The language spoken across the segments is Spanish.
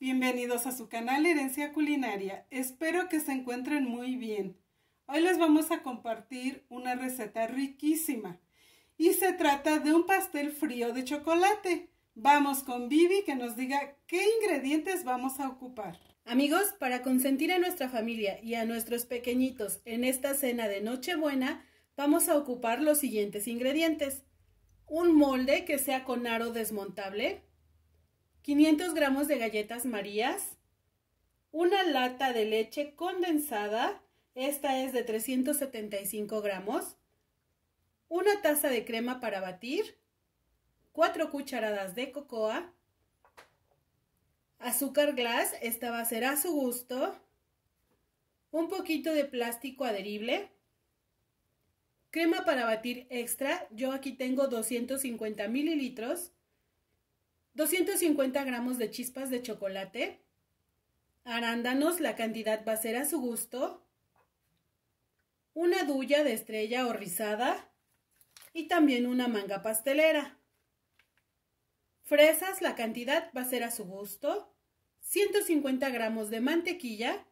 bienvenidos a su canal Herencia Culinaria. Espero que se encuentren muy bien. Hoy les vamos a compartir una receta riquísima y se trata de un pastel frío de chocolate. Vamos con Vivi que nos diga qué ingredientes vamos a ocupar. Amigos, para consentir a nuestra familia y a nuestros pequeñitos en esta cena de Nochebuena, vamos a ocupar los siguientes ingredientes. Un molde que sea con aro desmontable, 500 gramos de galletas marías, una lata de leche condensada, esta es de 375 gramos, una taza de crema para batir, 4 cucharadas de cocoa, azúcar glass, esta va a ser a su gusto, un poquito de plástico adherible, crema para batir extra, yo aquí tengo 250 mililitros, 250 gramos de chispas de chocolate, arándanos, la cantidad va a ser a su gusto, una duya de estrella o rizada y también una manga pastelera. Fresas, la cantidad va a ser a su gusto, 150 gramos de mantequilla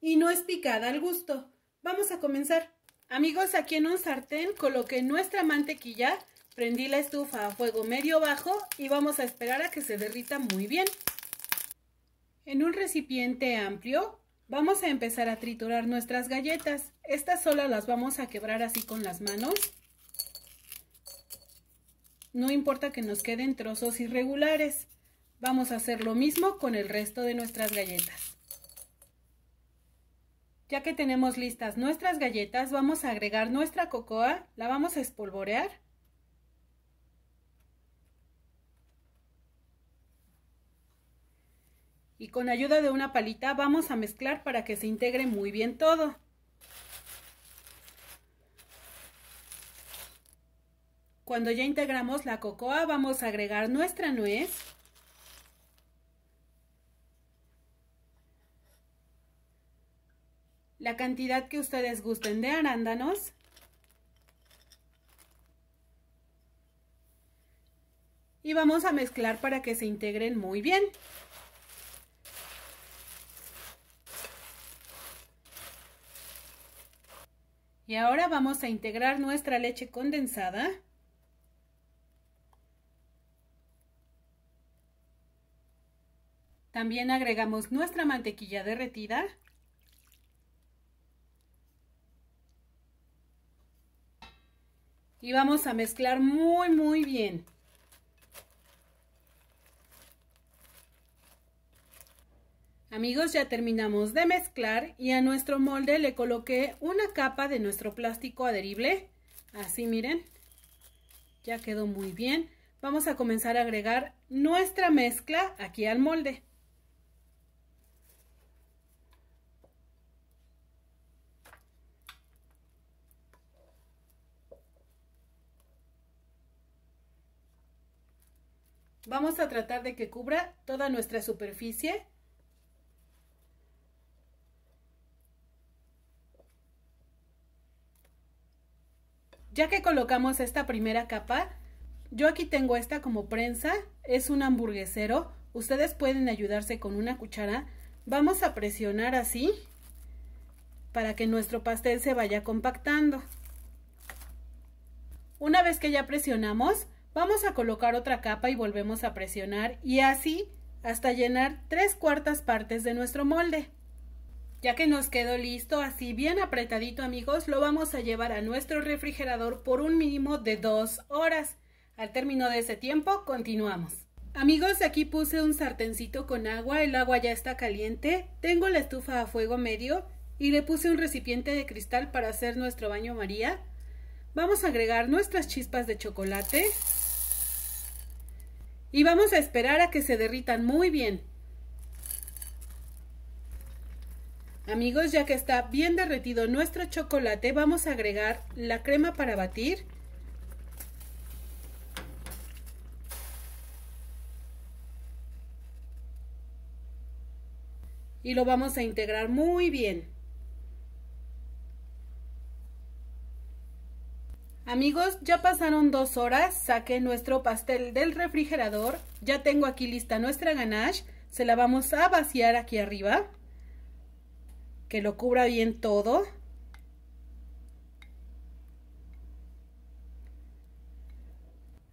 y no es picada al gusto. Vamos a comenzar. Amigos, aquí en un sartén coloqué nuestra mantequilla Prendí la estufa a fuego medio bajo y vamos a esperar a que se derrita muy bien. En un recipiente amplio vamos a empezar a triturar nuestras galletas. Estas solo las vamos a quebrar así con las manos. No importa que nos queden trozos irregulares. Vamos a hacer lo mismo con el resto de nuestras galletas. Ya que tenemos listas nuestras galletas, vamos a agregar nuestra cocoa, la vamos a espolvorear y con ayuda de una palita vamos a mezclar para que se integre muy bien todo. Cuando ya integramos la cocoa vamos a agregar nuestra nuez. La cantidad que ustedes gusten de arándanos. Y vamos a mezclar para que se integren muy bien. Y ahora vamos a integrar nuestra leche condensada. También agregamos nuestra mantequilla derretida. Y vamos a mezclar muy muy bien. Amigos, ya terminamos de mezclar y a nuestro molde le coloqué una capa de nuestro plástico adherible. Así, miren. Ya quedó muy bien. Vamos a comenzar a agregar nuestra mezcla aquí al molde. Vamos a tratar de que cubra toda nuestra superficie Ya que colocamos esta primera capa, yo aquí tengo esta como prensa, es un hamburguesero, ustedes pueden ayudarse con una cuchara. Vamos a presionar así para que nuestro pastel se vaya compactando. Una vez que ya presionamos, vamos a colocar otra capa y volvemos a presionar y así hasta llenar tres cuartas partes de nuestro molde. Ya que nos quedó listo, así bien apretadito amigos, lo vamos a llevar a nuestro refrigerador por un mínimo de dos horas. Al término de ese tiempo, continuamos. Amigos, aquí puse un sartencito con agua, el agua ya está caliente, tengo la estufa a fuego medio y le puse un recipiente de cristal para hacer nuestro baño María. Vamos a agregar nuestras chispas de chocolate y vamos a esperar a que se derritan muy bien. Amigos, ya que está bien derretido nuestro chocolate, vamos a agregar la crema para batir. Y lo vamos a integrar muy bien. Amigos, ya pasaron dos horas, saqué nuestro pastel del refrigerador. Ya tengo aquí lista nuestra ganache, se la vamos a vaciar aquí arriba que lo cubra bien todo.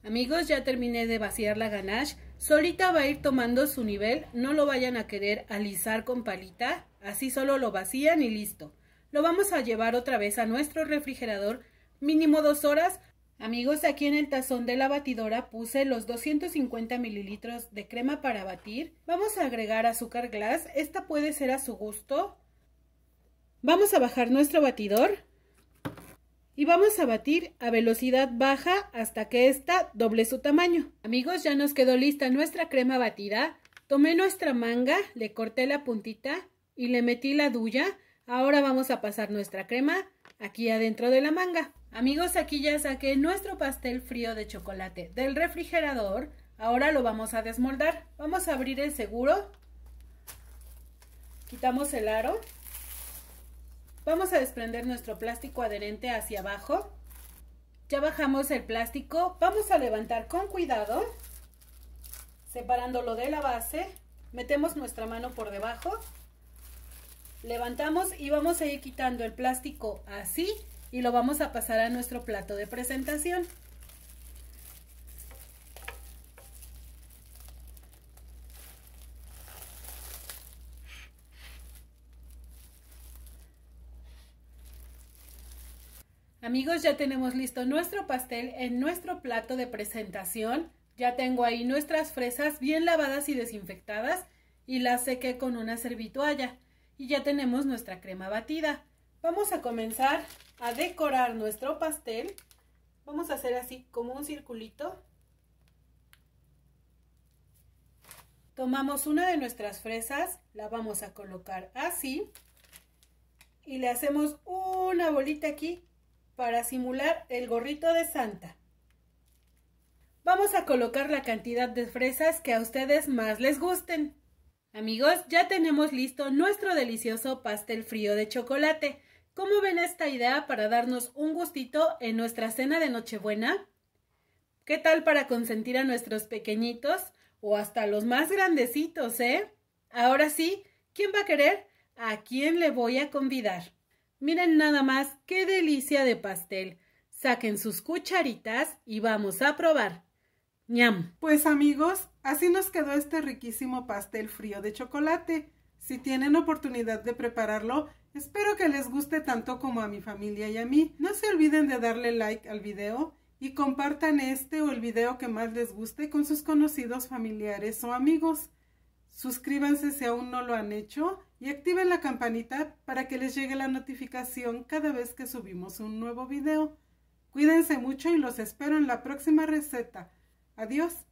Amigos, ya terminé de vaciar la ganache. Solita va a ir tomando su nivel, no lo vayan a querer alisar con palita, así solo lo vacían y listo. Lo vamos a llevar otra vez a nuestro refrigerador, mínimo dos horas. Amigos, aquí en el tazón de la batidora puse los 250 mililitros de crema para batir. Vamos a agregar azúcar glass, esta puede ser a su gusto, Vamos a bajar nuestro batidor y vamos a batir a velocidad baja hasta que ésta doble su tamaño. Amigos, ya nos quedó lista nuestra crema batida. Tomé nuestra manga, le corté la puntita y le metí la duya. Ahora vamos a pasar nuestra crema aquí adentro de la manga. Amigos, aquí ya saqué nuestro pastel frío de chocolate del refrigerador. Ahora lo vamos a desmoldar. Vamos a abrir el seguro. Quitamos el aro. Vamos a desprender nuestro plástico adherente hacia abajo. Ya bajamos el plástico. Vamos a levantar con cuidado, separándolo de la base. Metemos nuestra mano por debajo. Levantamos y vamos a ir quitando el plástico así y lo vamos a pasar a nuestro plato de presentación. Amigos, ya tenemos listo nuestro pastel en nuestro plato de presentación. Ya tengo ahí nuestras fresas bien lavadas y desinfectadas y las sequé con una servitualla. Y ya tenemos nuestra crema batida. Vamos a comenzar a decorar nuestro pastel. Vamos a hacer así como un circulito. Tomamos una de nuestras fresas, la vamos a colocar así y le hacemos una bolita aquí para simular el gorrito de Santa. Vamos a colocar la cantidad de fresas que a ustedes más les gusten. Amigos, ya tenemos listo nuestro delicioso pastel frío de chocolate. ¿Cómo ven esta idea para darnos un gustito en nuestra cena de Nochebuena? ¿Qué tal para consentir a nuestros pequeñitos o hasta los más grandecitos, eh? Ahora sí, ¿quién va a querer? ¿A quién le voy a convidar? Miren nada más qué delicia de pastel. Saquen sus cucharitas y vamos a probar. ¡Niam! Pues amigos, así nos quedó este riquísimo pastel frío de chocolate. Si tienen oportunidad de prepararlo, espero que les guste tanto como a mi familia y a mí. No se olviden de darle like al video y compartan este o el video que más les guste con sus conocidos, familiares o amigos. Suscríbanse si aún no lo han hecho y activen la campanita para que les llegue la notificación cada vez que subimos un nuevo video. Cuídense mucho y los espero en la próxima receta. Adiós.